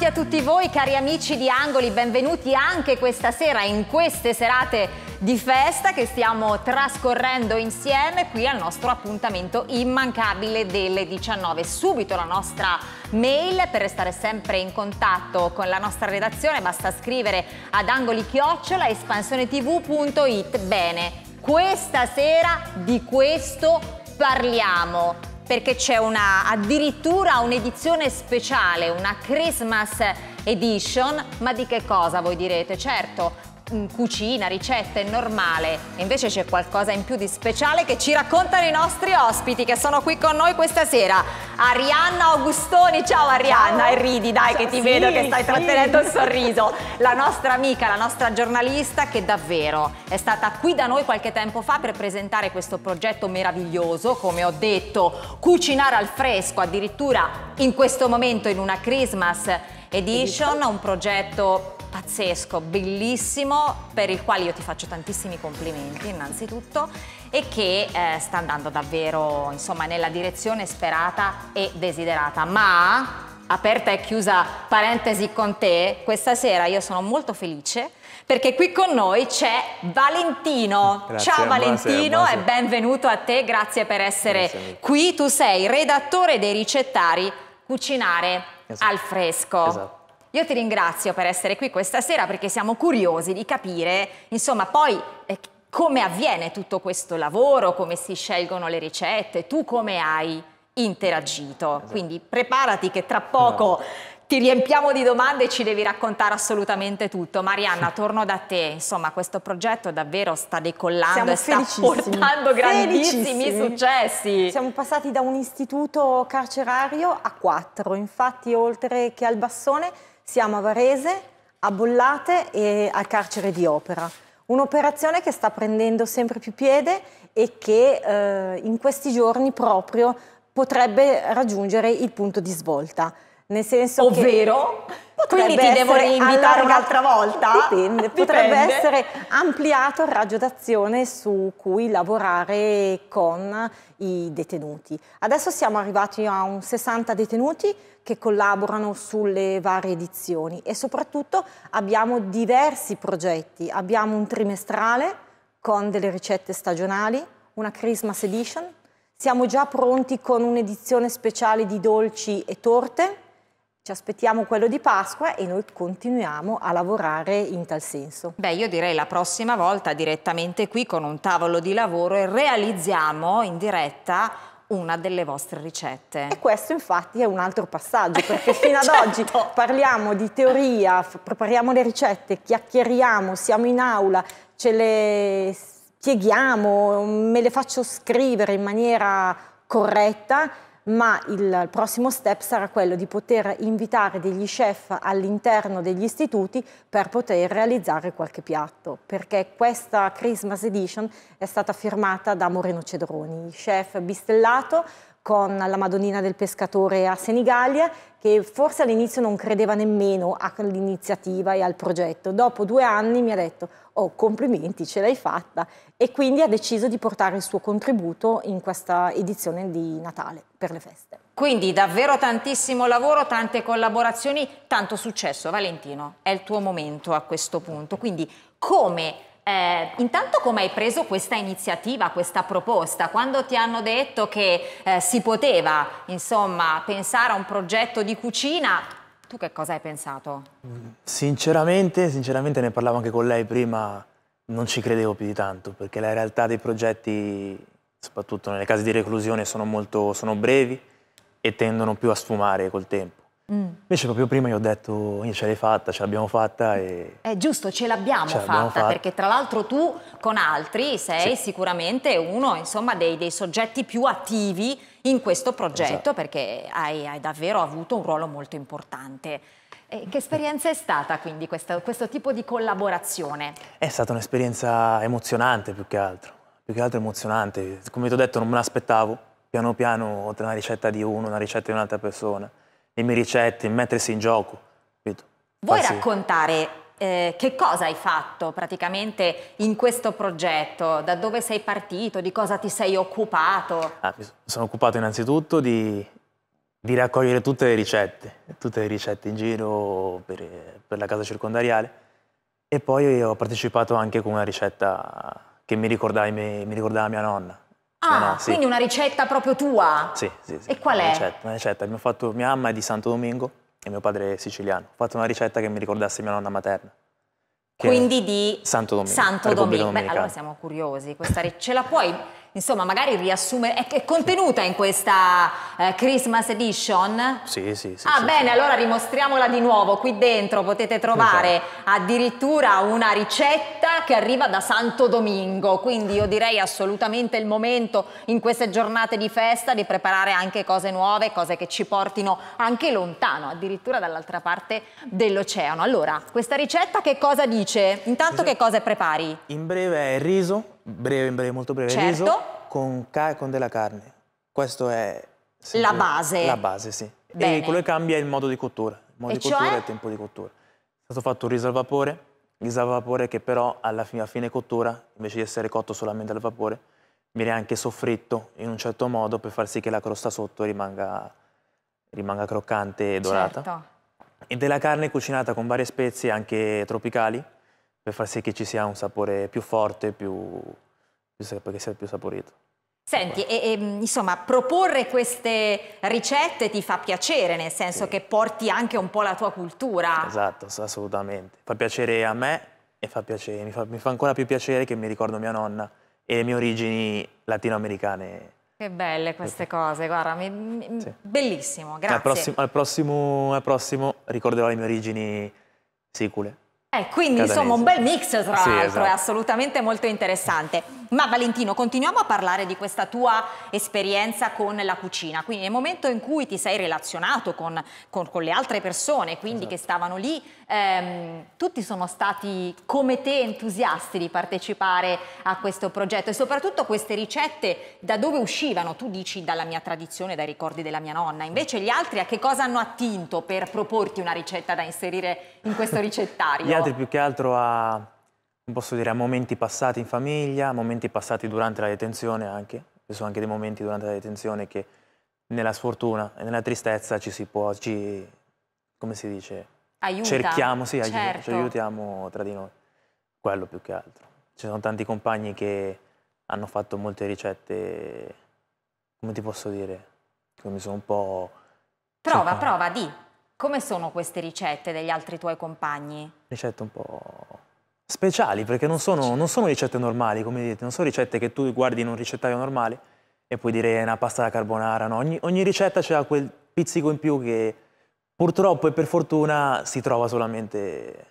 Bentrovati a tutti voi cari amici di Angoli, benvenuti anche questa sera in queste serate di festa che stiamo trascorrendo insieme qui al nostro appuntamento immancabile delle 19. Subito la nostra mail per restare sempre in contatto con la nostra redazione, basta scrivere ad angolichiocciola Bene, questa sera di questo parliamo perché c'è addirittura un'edizione speciale, una Christmas Edition, ma di che cosa voi direte? Certo, cucina, ricette, è normale. Invece c'è qualcosa in più di speciale che ci raccontano i nostri ospiti che sono qui con noi questa sera. Arianna Augustoni, ciao Arianna, ciao. e ridi dai ciao, che ti sì, vedo che stai sì. trattenendo il sorriso. La nostra amica, la nostra giornalista che davvero è stata qui da noi qualche tempo fa per presentare questo progetto meraviglioso, come ho detto, cucinare al fresco, addirittura in questo momento in una Christmas edition, un progetto pazzesco, bellissimo, per il quale io ti faccio tantissimi complimenti innanzitutto e che eh, sta andando davvero insomma, nella direzione sperata e desiderata. Ma, aperta e chiusa parentesi con te, questa sera io sono molto felice perché qui con noi c'è Valentino. Grazie, Ciao Valentino buonasera, buonasera. e benvenuto a te, grazie per essere buonasera. qui. Tu sei redattore dei ricettari Cucinare esatto. al fresco. Esatto. Io ti ringrazio per essere qui questa sera perché siamo curiosi di capire, insomma, poi eh, come avviene tutto questo lavoro, come si scelgono le ricette, tu come hai interagito. Esatto. Quindi preparati che tra poco no. Esatto. ti riempiamo di domande e ci devi raccontare assolutamente tutto. Marianna, torno da te. Insomma, questo progetto davvero sta decollando Siamo e sta portando grandissimi successi. Siamo passati da un istituto carcerario a quattro. Infatti, oltre che al Bassone, siamo a Varese, a Bollate e al carcere di Opera. Un'operazione che sta prendendo sempre più piede e che eh, in questi giorni proprio potrebbe raggiungere il punto di svolta. Nel senso Ovvero? Che... Quindi ti devo invitare un'altra volta? Dipende. Dipende. Potrebbe essere ampliato il raggio d'azione su cui lavorare con i detenuti. Adesso siamo arrivati a un 60 detenuti che collaborano sulle varie edizioni e soprattutto abbiamo diversi progetti. Abbiamo un trimestrale con delle ricette stagionali, una Christmas edition, siamo già pronti con un'edizione speciale di dolci e torte, ci aspettiamo quello di Pasqua e noi continuiamo a lavorare in tal senso. Beh, io direi la prossima volta direttamente qui con un tavolo di lavoro e realizziamo in diretta una delle vostre ricette. E questo infatti è un altro passaggio, perché fino certo. ad oggi parliamo di teoria, prepariamo le ricette, chiacchieriamo, siamo in aula, ce le spieghiamo, me le faccio scrivere in maniera corretta ma il prossimo step sarà quello di poter invitare degli chef all'interno degli istituti per poter realizzare qualche piatto, perché questa Christmas Edition è stata firmata da Moreno Cedroni, chef bistellato, con la Madonnina del Pescatore a Senigallia, che forse all'inizio non credeva nemmeno all'iniziativa e al progetto. Dopo due anni mi ha detto, oh complimenti, ce l'hai fatta, e quindi ha deciso di portare il suo contributo in questa edizione di Natale per le feste. Quindi davvero tantissimo lavoro, tante collaborazioni, tanto successo. Valentino, è il tuo momento a questo punto. Quindi come eh, intanto come hai preso questa iniziativa, questa proposta? Quando ti hanno detto che eh, si poteva insomma, pensare a un progetto di cucina, tu che cosa hai pensato? Sinceramente, sinceramente ne parlavo anche con lei prima, non ci credevo più di tanto, perché la realtà dei progetti, soprattutto nelle case di reclusione, sono, molto, sono brevi e tendono più a sfumare col tempo. Mm. Invece proprio prima io ho detto, ce l'hai fatta, ce l'abbiamo fatta. E... È eh, giusto, ce l'abbiamo fatta, fatta, perché tra l'altro tu con altri sei sì. sicuramente uno insomma, dei, dei, soggetti più attivi in questo progetto esatto. perché hai, hai, davvero avuto un ruolo molto importante. E che mm. esperienza è stata quindi questa, questo tipo di collaborazione? È stata un'esperienza emozionante più che altro, più che altro emozionante. Come ti ho detto non me l'aspettavo, piano piano tra una ricetta di uno, una ricetta di un'altra persona le mie ricette, mettersi in gioco. Capito? Vuoi Farsi... raccontare eh, che cosa hai fatto praticamente in questo progetto? Da dove sei partito? Di cosa ti sei occupato? Ah, mi sono occupato innanzitutto di, di raccogliere tutte le ricette, tutte le ricette in giro per, per la casa circondariale e poi ho partecipato anche con una ricetta che mi ricordava, mi, mi ricordava mia nonna Ah, eh no, sì. quindi una ricetta proprio tua? Sì, sì, sì. E qual è? Una ricetta, una ricetta. Mi fatto, mia mamma è di Santo Domingo e mio padre è siciliano. Ho fatto una ricetta che mi ricordasse mia nonna materna. Quindi di Santo Domingo. Santo Domingo. Beh, allora siamo curiosi. Questa... ce la puoi insomma magari riassumere, è, è contenuta in questa eh, Christmas Edition? Sì, sì, sì. Ah sì, bene, sì. allora rimostriamola di nuovo, qui dentro potete trovare esatto. addirittura una ricetta che arriva da Santo Domingo, quindi io direi assolutamente il momento in queste giornate di festa di preparare anche cose nuove, cose che ci portino anche lontano, addirittura dall'altra parte dell'oceano. Allora, questa ricetta che cosa dice? Intanto che cosa prepari? In breve è riso, Breve, breve, molto breve. Certo. Riso con, con della carne. Questo è... La base. La base, sì. Bene. E quello che cambia è il modo di cottura. Il modo e di cioè? cottura e il tempo di cottura. È stato fatto un riso al vapore, riso al vapore che però alla fine, alla fine cottura, invece di essere cotto solamente al vapore, viene anche soffritto in un certo modo per far sì che la crosta sotto rimanga, rimanga croccante e dorata. Certo. E della carne cucinata con varie spezie, anche tropicali, per far sì che ci sia un sapore più forte, più, che sia più saporito. Senti, e, e, mm, insomma, proporre queste ricette ti fa piacere, nel senso sì. che porti anche un po' la tua cultura. Esatto, assolutamente. Fa piacere a me e fa piacere, mi, fa, mi fa ancora più piacere che mi ricordo mia nonna e le mie origini latinoamericane. Che belle queste cose, guarda, mi, mi, sì. bellissimo, grazie. Al prossimo, al, prossimo, al prossimo ricorderò le mie origini sicule. Eh, quindi Cadanese. insomma un bel mix tra sì, l'altro, esatto. è assolutamente molto interessante. Ma Valentino, continuiamo a parlare di questa tua esperienza con la cucina, quindi nel momento in cui ti sei relazionato con, con, con le altre persone, quindi esatto. che stavano lì, ehm, tutti sono stati come te entusiasti di partecipare a questo progetto e soprattutto queste ricette da dove uscivano? Tu dici dalla mia tradizione, dai ricordi della mia nonna, invece gli altri a che cosa hanno attinto per proporti una ricetta da inserire in questo ricettario? gli altri più che altro a posso dire, a momenti passati in famiglia, a momenti passati durante la detenzione anche. Ci sono anche dei momenti durante la detenzione che nella sfortuna e nella tristezza ci si può, ci, come si dice? Aiuta. Cerchiamo, sì, certo. ci aiutiamo tra di noi. Quello più che altro. Ci sono tanti compagni che hanno fatto molte ricette, come ti posso dire, che mi sono un po'... Prova, prova, di. Come sono queste ricette degli altri tuoi compagni? Ricette un po' speciali, perché non sono, non sono, ricette normali, come dite, non sono ricette che tu guardi in un ricettario normale e puoi dire eh, una pasta da carbonara, no? ogni, ogni, ricetta ha quel pizzico in più che purtroppo e per fortuna si trova solamente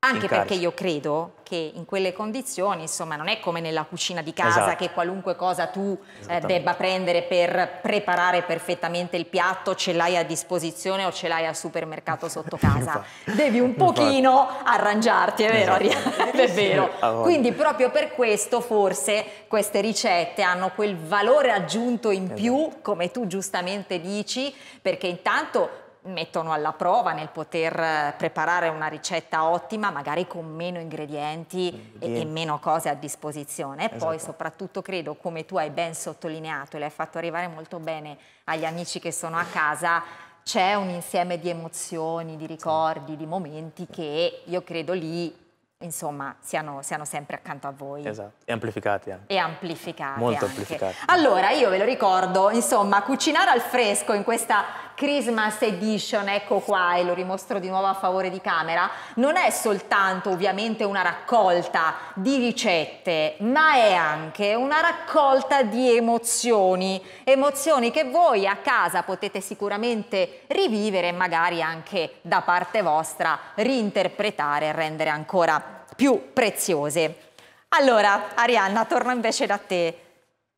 anche perché io credo che in quelle condizioni, insomma, non è come nella cucina di casa esatto. che qualunque cosa tu eh, debba prendere per preparare perfettamente il piatto, ce l'hai a disposizione o ce l'hai al supermercato sotto casa. Devi un pochino arrangiarti, è vero, esatto. è vero. Quindi proprio per questo forse queste ricette hanno quel valore aggiunto in esatto. più, come tu giustamente dici, perché intanto mettono alla prova nel poter eh, preparare una ricetta ottima, magari con meno ingredienti e, e, meno cose a disposizione. E esatto. poi soprattutto credo, come tu hai ben sottolineato e l'hai fatto arrivare molto bene agli amici che sono a casa, c'è un insieme di emozioni, di ricordi, di momenti che io credo lì insomma, siano, siano, sempre accanto a voi. Esatto, e amplificati anche. E amplificati Molto anche. amplificati. Allora, io ve lo ricordo, insomma, cucinare al fresco in questa Christmas Edition, ecco qua, e lo rimostro di nuovo a favore di camera, non è soltanto ovviamente una raccolta di ricette, ma è anche una raccolta di emozioni, emozioni che voi a casa potete sicuramente rivivere e magari anche da parte vostra reinterpretare e rendere ancora più più preziose. Allora, Arianna, torno invece da te.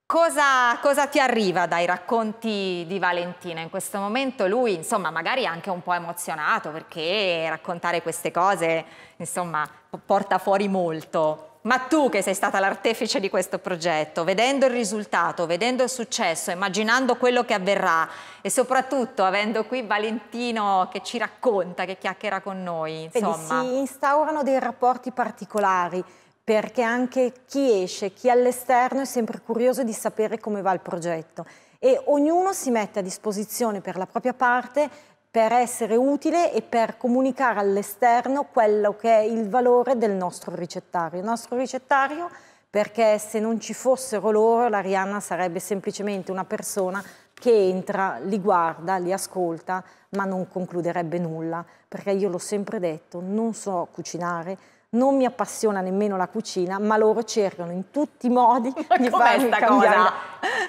Cosa, cosa, ti arriva dai racconti di Valentina in questo momento? Lui, insomma, magari anche un po' emozionato perché raccontare queste cose, insomma, porta fuori molto. Ma tu che sei stata l'artefice di questo progetto, vedendo il risultato, vedendo il successo, immaginando quello che avverrà e soprattutto avendo qui Valentino che ci racconta, che chiacchiera con noi. Insomma. si instaurano dei rapporti particolari perché anche chi esce, chi all'esterno è sempre curioso di sapere come va il progetto e ognuno si mette a disposizione per la propria parte per essere utile e per comunicare all'esterno quello che è il valore del nostro ricettario. Il nostro ricettario perché se non ci fossero loro l'Arianna sarebbe semplicemente una persona che entra, li guarda, li ascolta, ma non concluderebbe nulla, perché io l'ho sempre detto, non so cucinare, non mi appassiona nemmeno la cucina, ma loro cercano in tutti i modi ma di farmi cambiare, cosa?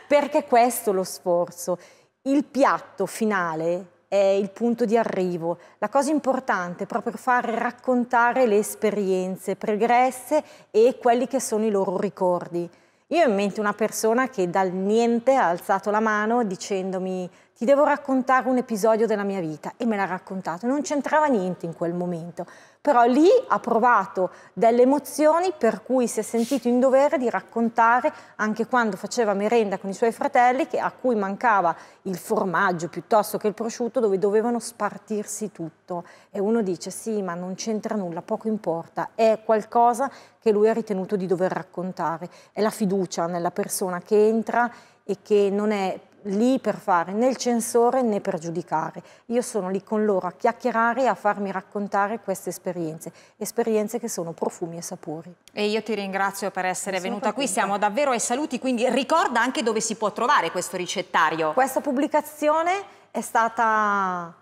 perché questo è lo sforzo. Il piatto finale il punto di arrivo. La cosa importante è proprio far raccontare le esperienze pregresse e quelli che sono i loro ricordi. Io ho in mente una persona che dal niente ha alzato la mano dicendomi ti devo raccontare un episodio della mia vita e me l'ha raccontato. Non c'entrava niente in quel momento però lì ha provato delle emozioni per cui si è sentito in dovere di raccontare anche quando faceva merenda con i suoi fratelli che, a cui mancava il formaggio piuttosto che il prosciutto dove dovevano spartirsi tutto e uno dice sì ma non c'entra nulla, poco importa, è qualcosa che lui ha ritenuto di dover raccontare, è la fiducia nella persona che entra e che non è lì per fare né il censore né per giudicare. Io sono lì con loro a chiacchierare e a farmi raccontare queste esperienze, esperienze che sono profumi e sapori. E io ti ringrazio per essere sono venuta qui, siamo davvero ai saluti, quindi ricorda anche dove si può trovare questo ricettario. Questa pubblicazione è stata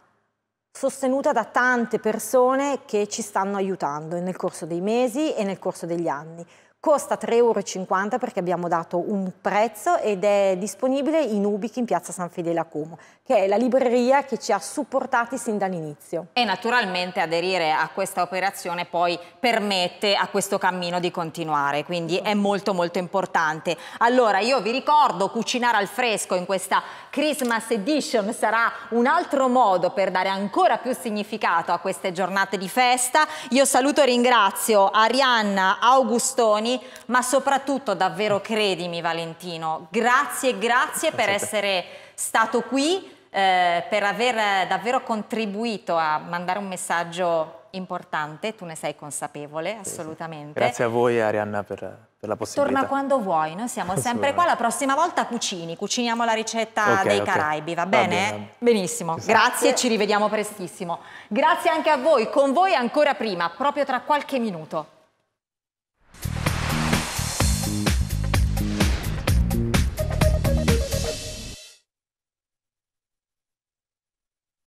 sostenuta da tante persone che ci stanno aiutando nel corso dei mesi e nel corso degli anni. Costa 3,50 euro perché abbiamo dato un prezzo ed è disponibile in Ubic in piazza San Fedele a Como, che è la libreria che ci ha supportati sin dall'inizio. E naturalmente aderire a questa operazione poi permette a questo cammino di continuare, quindi è molto molto importante. Allora io vi ricordo cucinare al fresco in questa Christmas Edition sarà un altro modo per dare ancora più significato a queste giornate di festa. Io saluto e ringrazio Arianna Augustoni emozioni, ma soprattutto davvero credimi Valentino, grazie, grazie, per essere stato qui, eh, per aver davvero contribuito a mandare un messaggio importante, tu ne sei consapevole, assolutamente. Sì. Grazie a voi Arianna per, per la possibilità. Torna quando vuoi, noi siamo sempre qua, la prossima volta cucini, cuciniamo la ricetta okay, dei okay. Caraibi, va bene? Va bene. Benissimo, esatto. grazie, ci rivediamo prestissimo. Grazie anche a voi, con voi ancora prima, proprio tra qualche minuto.